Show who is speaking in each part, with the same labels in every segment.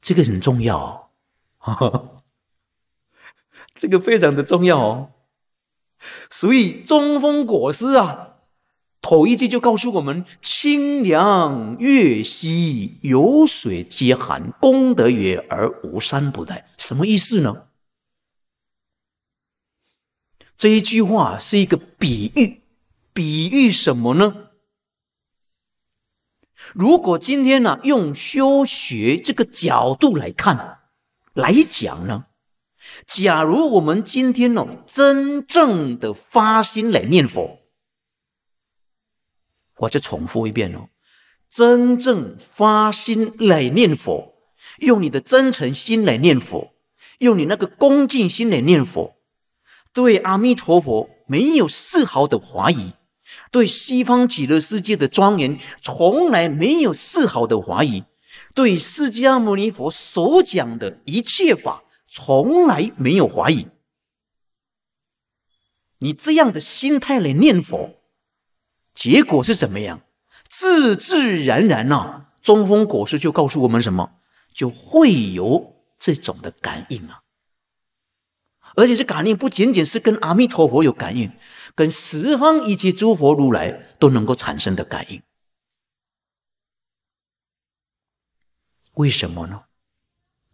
Speaker 1: 这个很重要，哦，这个非常的重要哦。所以中风果实啊，头一句就告诉我们：清凉月兮，有水皆寒，功德远而无山不待。什么意思呢？这一句话是一个比喻，比喻什么呢？如果今天呢，用修学这个角度来看来讲呢，假如我们今天呢，真正的发心来念佛，我再重复一遍哦，真正发心来念佛，用你的真诚心来念佛，用你那个恭敬心来念佛，对阿弥陀佛没有丝毫的怀疑。对西方极乐世界的庄严，从来没有丝毫的怀疑；对释迦牟尼佛所讲的一切法，从来没有怀疑。你这样的心态来念佛，结果是怎么样？自自然然呢？中风果实就告诉我们什么？就会有这种的感应啊！而且这感应不仅仅是跟阿弥陀佛有感应，跟十方一切诸佛如来都能够产生的感应。为什么呢？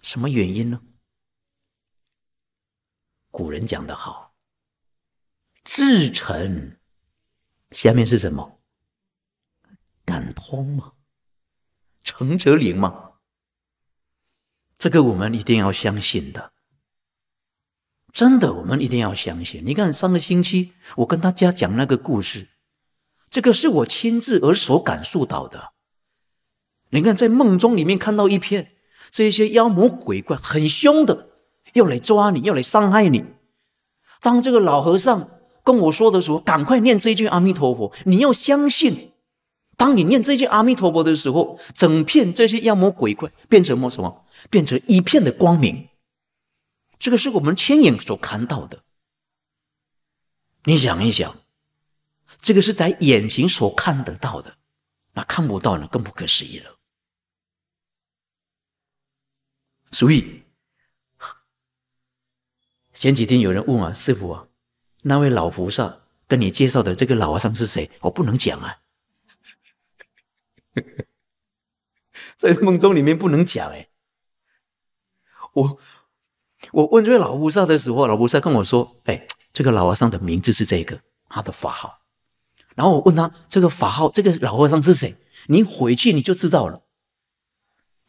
Speaker 1: 什么原因呢？古人讲的好，至诚，下面是什么？感通吗？诚则灵吗？这个我们一定要相信的。真的，我们一定要相信。你看，上个星期我跟大家讲那个故事，这个是我亲自而所感受到的。你看，在梦中里面看到一片这些妖魔鬼怪很凶的，要来抓你，要来伤害你。当这个老和尚跟我说的时候，赶快念这句阿弥陀佛。你要相信，当你念这句阿弥陀佛的时候，整片这些妖魔鬼怪变成什么？变成一片的光明。这个是我们亲眼所看到的，你想一想，这个是在眼前所看得到的，那看不到呢，更不可思议了。所以前几天有人问啊，师傅啊，那位老菩萨跟你介绍的这个老和尚是谁？我不能讲啊，在梦中里面不能讲哎，我。我问这位老菩萨的时候，老菩萨跟我说：“哎，这个老和尚的名字是这个，他的法号。”然后我问他：“这个法号，这个老和尚是谁？”你回去你就知道了。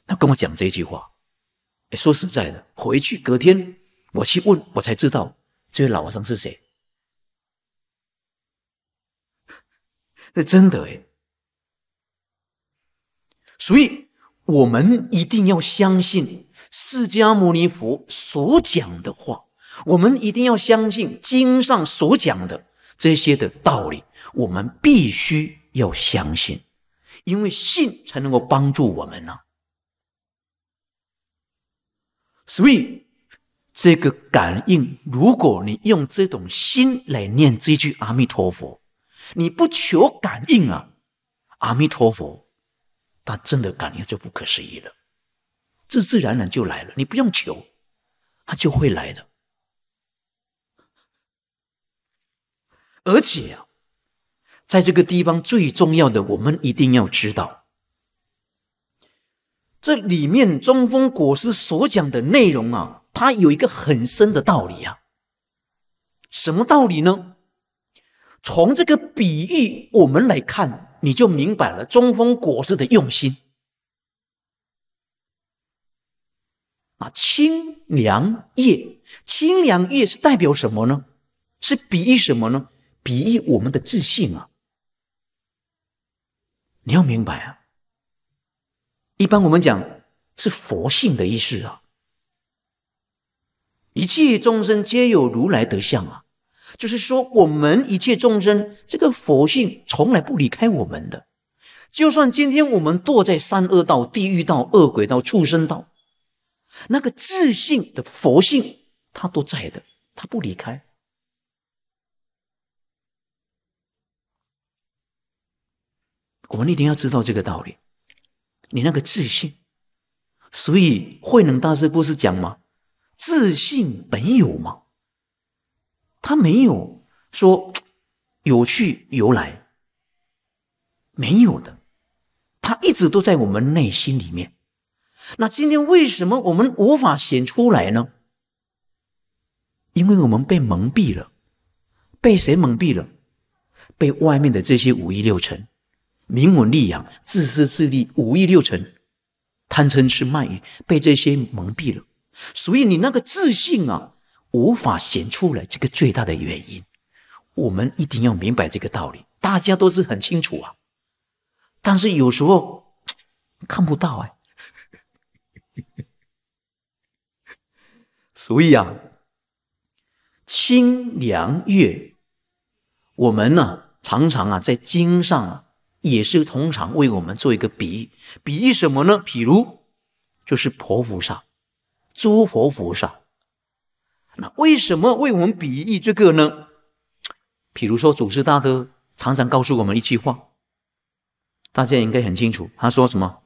Speaker 1: 他跟我讲这句话：“哎，说实在的，回去隔天我去问，我才知道这位老和尚是谁。”那真的哎。所以，我们一定要相信。释迦牟尼佛所讲的话，我们一定要相信经上所讲的这些的道理，我们必须要相信，因为信才能够帮助我们呢。所以，这个感应，如果你用这种心来念这句阿弥陀佛，你不求感应啊，阿弥陀佛，他真的感应就不可思议了。自自然然就来了，你不用求，它就会来的。而且啊，在这个地方最重要的，我们一定要知道，这里面中风国师所讲的内容啊，它有一个很深的道理啊。什么道理呢？从这个比喻我们来看，你就明白了中风国师的用心。啊，清凉夜，清凉夜是代表什么呢？是比喻什么呢？比喻我们的自信啊！你要明白啊！一般我们讲是佛性的意思啊。一切众生皆有如来德相啊，就是说我们一切众生这个佛性从来不离开我们的，就算今天我们堕在三恶道、地狱道、恶鬼道、畜生道。那个自信的佛性，他都在的，他不离开。我们一定要知道这个道理。你那个自信。所以慧能大师不是讲吗？自信本有吗？他没有说有去有来，没有的，他一直都在我们内心里面。那今天为什么我们无法显出来呢？因为我们被蒙蔽了，被谁蒙蔽了？被外面的这些五欲六尘、名闻利养、自私自利、五欲六尘、贪嗔痴慢疑，被这些蒙蔽了。所以你那个自信啊，无法显出来，这个最大的原因，我们一定要明白这个道理。大家都是很清楚啊，但是有时候 看不到哎。所以啊，清凉月，我们呢常常啊在经上啊也是通常为我们做一个比喻，比喻什么呢？譬如就是菩萨、诸佛菩萨。那为什么为我们比喻这个呢？比如说，祖师大德常常告诉我们一句话，大家应该很清楚，他说什么？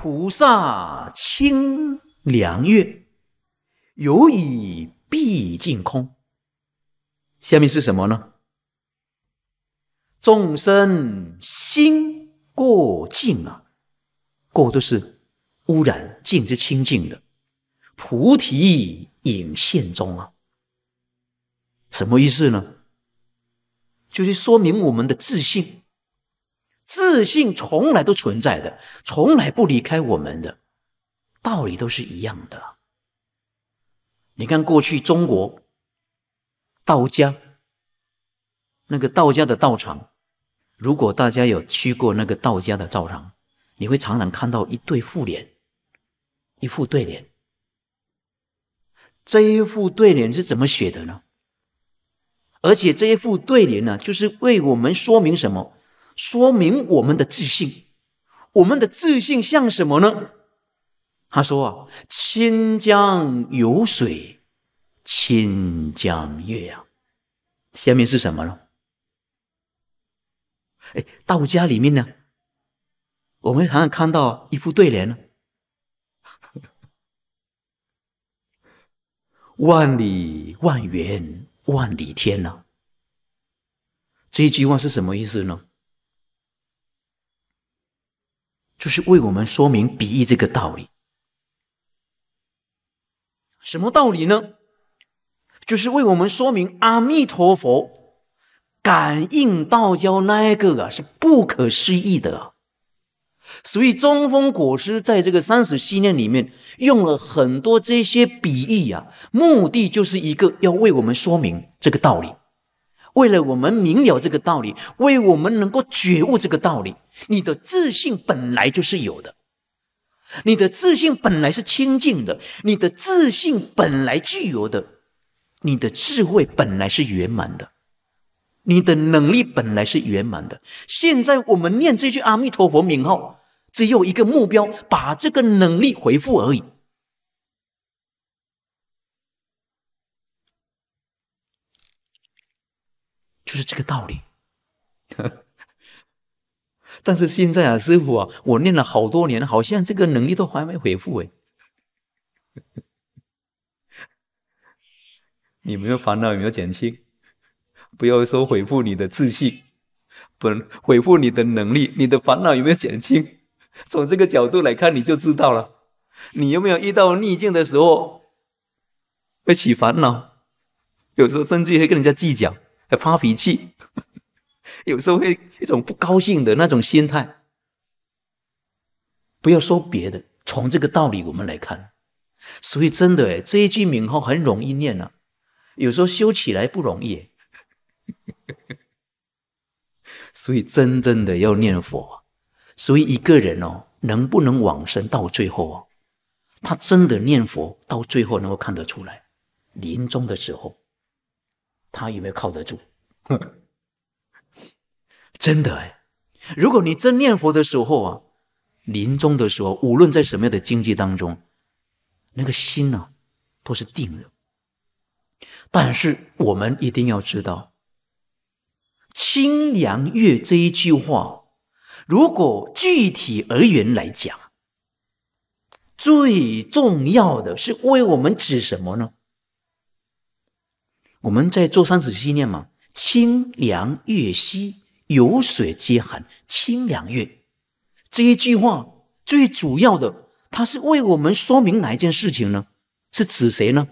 Speaker 1: 菩萨清凉月，犹以毕竟空。下面是什么呢？众生心过净啊，过都是污染净之清净的菩提影现中啊。什么意思呢？就是说明我们的自信。自信从来都存在的，从来不离开我们的道理都是一样的。你看，过去中国道家那个道家的道场，如果大家有去过那个道家的道场，你会常常看到一对副联，一副对联。这一副对联是怎么写的呢？而且这一副对联呢，就是为我们说明什么？说明我们的自信，我们的自信像什么呢？他说啊：“清江有水，清江月呀。”下面是什么呢？哎，道家里面呢，我们常常看到一副对联呢：“ 万里万远，万里天呐。”这一句话是什么意思呢？就是为我们说明比喻这个道理，什么道理呢？就是为我们说明阿弥陀佛感应道交那个啊是不可思议的，所以中风国师在这个三十七念里面用了很多这些比喻呀，目的就是一个要为我们说明这个道理。为了我们明了这个道理，为我们能够觉悟这个道理，你的自信本来就是有的，你的自信本来是清净的，你的自信本来具有的，你的智慧本来是圆满的，你的能力本来是圆满的。现在我们念这句阿弥陀佛名号，只有一个目标，把这个能力回复而已。就是这个道理，但是现在啊，师傅啊，我练了好多年，好像这个能力都还没恢复哎。你没有烦恼有没有减轻？不要说恢复你的自信，不，恢复你的能力。你的烦恼有没有减轻？从这个角度来看，你就知道了。你有没有遇到逆境的时候会起烦恼？有时候甚至会跟人家计较。还发脾气，有时候会一种不高兴的那种心态。不要说别的，从这个道理我们来看，所以真的哎，这一句名号很容易念啊，有时候修起来不容易。所以真正的要念佛，所以一个人哦，能不能往生到最后哦，他真的念佛到最后能够看得出来，临终的时候。他有没有靠得住，真的哎！如果你真念佛的时候啊，临终的时候，无论在什么样的境界当中，那个心呢，都是定的。但是我们一定要知道，“清凉月”这一句话，如果具体而言来讲，最重要的是为我们指什么呢？我们在做三字训练嘛，清凉月兮，有水皆寒。清凉月这一句话最主要的，它是为我们说明哪一件事情呢？是指谁呢？